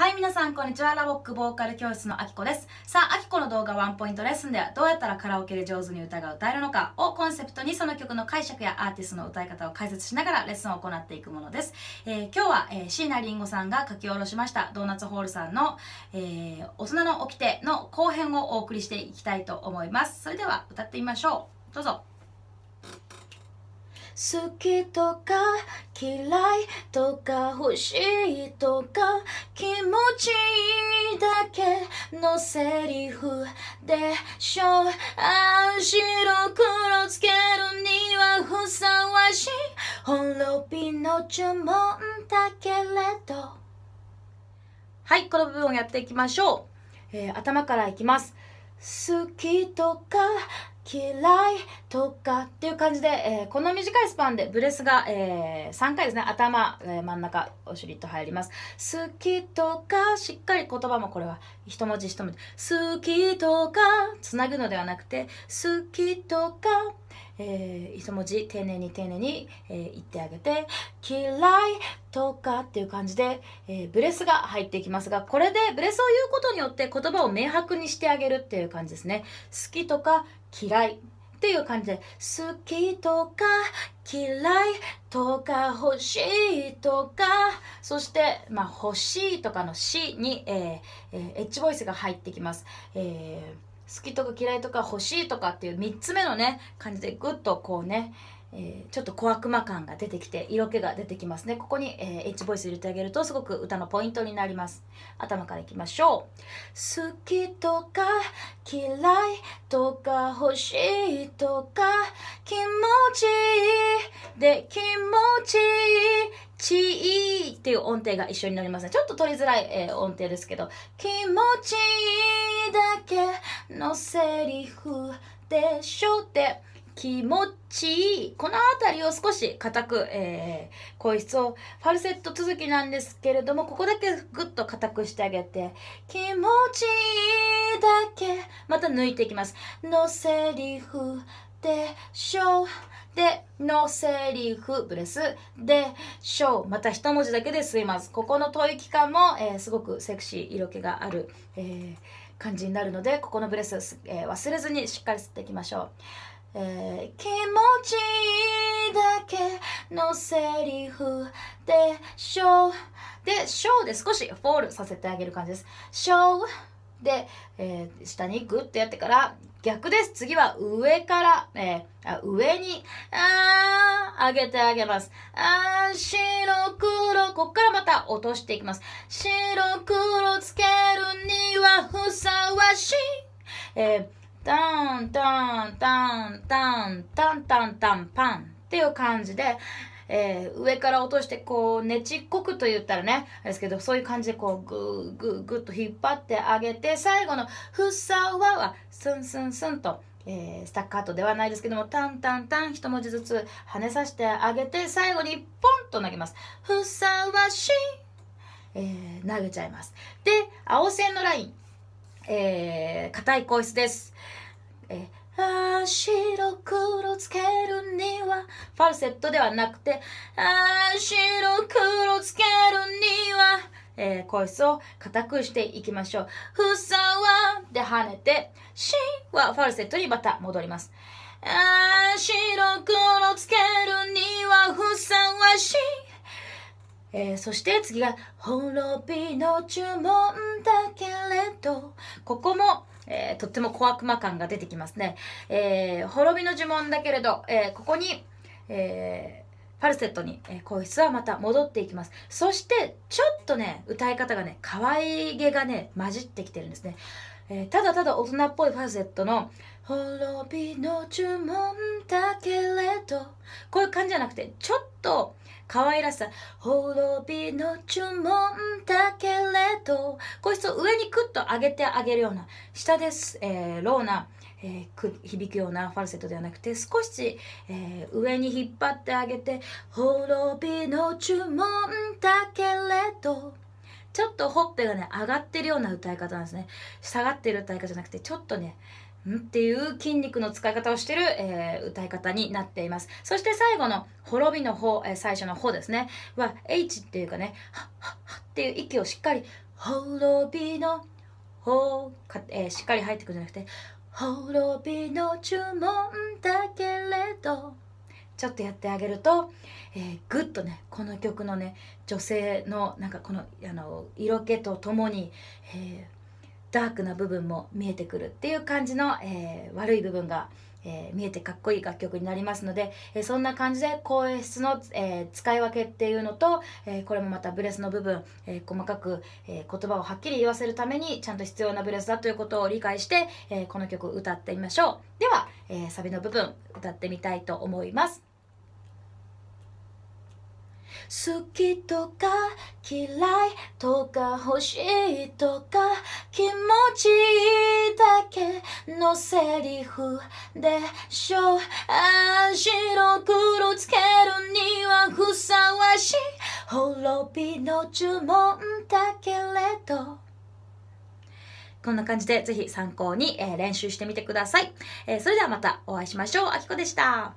はい、皆さん、こんにちは。ラボックボーカル教室のあきこです。さあ、あきこの動画ワンポイントレッスンでは、どうやったらカラオケで上手に歌が歌えるのかをコンセプトに、その曲の解釈やアーティストの歌い方を解説しながらレッスンを行っていくものです。えー、今日は、えー、椎名林檎さんが書き下ろしました、ドーナツホールさんの、えー、大人の掟の後編をお送りしていきたいと思います。それでは、歌ってみましょう。どうぞ。好きとか嫌いとか欲しいとか気持ちいいだけのセリフでしょあ白黒つけるにはふさわしいろびの呪文だけれどはいこの部分をやっていきましょう、えー、頭からいきます好きとか嫌いとかっていう感じで、えー、この短いスパンでブレスが、えー、3回ですね頭、えー、真ん中お尻と入ります好きとかしっかり言葉もこれは一文字一文字好きとかつなぐのではなくて好きとかえー、磯文字丁寧に丁寧に、えー、言ってあげて「嫌いとか」っていう感じで、えー、ブレスが入っていきますがこれでブレスを言うことによって言葉を明白にしてあげるっていう感じですね「好き」とか「嫌い」っていう感じで「好き」とか「嫌い」とか「欲しい」とかそして、まあ、欲しい」とかの「し」に、えーえー、エッジボイスが入ってきます。えー好きとか嫌いとか欲しいとかっていう3つ目のね感じでグッとこうねえー、ちょっと小悪魔感が出てきて色気が出てきますねここに、えー、H ボイス入れてあげるとすごく歌のポイントになります頭からいきましょう好きとか嫌いとか欲しいとか気持ちいいで気持ちいいちいっていう音程が一緒になりますねちょっと取りづらい、えー、音程ですけど気持ちいいだけのセリフでしょって気持ちいい。この辺りを少し硬く、えー、声質を、ファルセット続きなんですけれども、ここだけぐっと硬くしてあげて、気持ちいいだけ、また抜いていきます。のセリフでしょ。で、のセリフ、ブレス、でしょ。う。また一文字だけで吸います。ここの吐息感も、えー、すごくセクシー、色気がある、えー、感じになるので、ここのブレス、えー、忘れずにしっかり吸っていきましょう。えー、気持ちだけのセリフでしょう。で、しょうで少しフォールさせてあげる感じです。しょうで、えー、下にグッとやってから、逆です。次は上から、えー、あ上に、ああ、上げてあげます。ああ、白黒、こっからまた落としていきます。白黒つけるにはふさわしい。えータンタンタンタンタンタンタンパンっていう感じで、えー、上から落としてこうねちっこくと言ったらねあれですけどそういう感じでこうグーグーグッと引っ張ってあげて最後の「ふさわ」はスンスンスンと。えー、スタッカートではないですけども、タンタンタン一文字ずつ跳ねさせてあげて、最後にポンと投げます。ふさわしい、えー、投げちゃいます。で、青線のライン。えー、硬いイスです。えー、あ白黒つけるには、ファルセットではなくて、あ白黒つけるには、えー、声質を硬くしていきましょう。ふさわで跳ねて、しはファルセットにまた戻ります。あ白黒えー、そして次が、滅びの呪文だけれど、ここも、えー、とっても小悪魔感が出てきますね。えー、滅びの呪文だけれど、えここに、えファルセットに、えー、声はまた戻っていきます。そして、ちょっとね、歌い方がね、可愛げがね、混じってきてるんですね。えー、ただただ大人っぽいファルセットの、滅びの呪文だけれど、こういう感じじゃなくて、ちょっと、可愛らしさ滅びの呪文だけれどこいつを上にクッと上げてあげるような下です、えー、ローな、えー、響くようなファルセットではなくて少し、えー、上に引っ張ってあげて滅びの呪文だけれどちょっとほっぺがね上がってるような歌い方なんですね下がってる歌い方じゃなくてちょっとねんっていう筋肉の使い方をしてる、えー、歌い方になっています。そして最後の滅びの方、えー、最初の方ですね、は H っていうかね、はっはっはっていう息をしっかり、滅びの方か、えー、しっかり入ってくるんじゃなくて、滅びの呪文だけれど、ちょっとやってあげると、えー、ぐっとねこの曲のね女性のなんかこのあの色気とともに、えーダークな部分も見えてくるっていう感じの、えー、悪い部分が、えー、見えてかっこいい楽曲になりますので、えー、そんな感じで声質の、え使い分けっていうのと、えこれもまたブレスの部分、え細かく、え言葉をはっきり言わせるためにちゃんと必要なブレスだということを理解して、えこの曲歌ってみましょうでは、えサビの部分歌ってみたいと思います好きとか嫌いとか欲しいとか気持ちいいだけのセリフでしょあ白黒つけるにはふさわしい滅びの呪文だけれどこんな感じでぜひ参考に、え練習してみてください、えそれではまたお会いしましょう。あきこでした。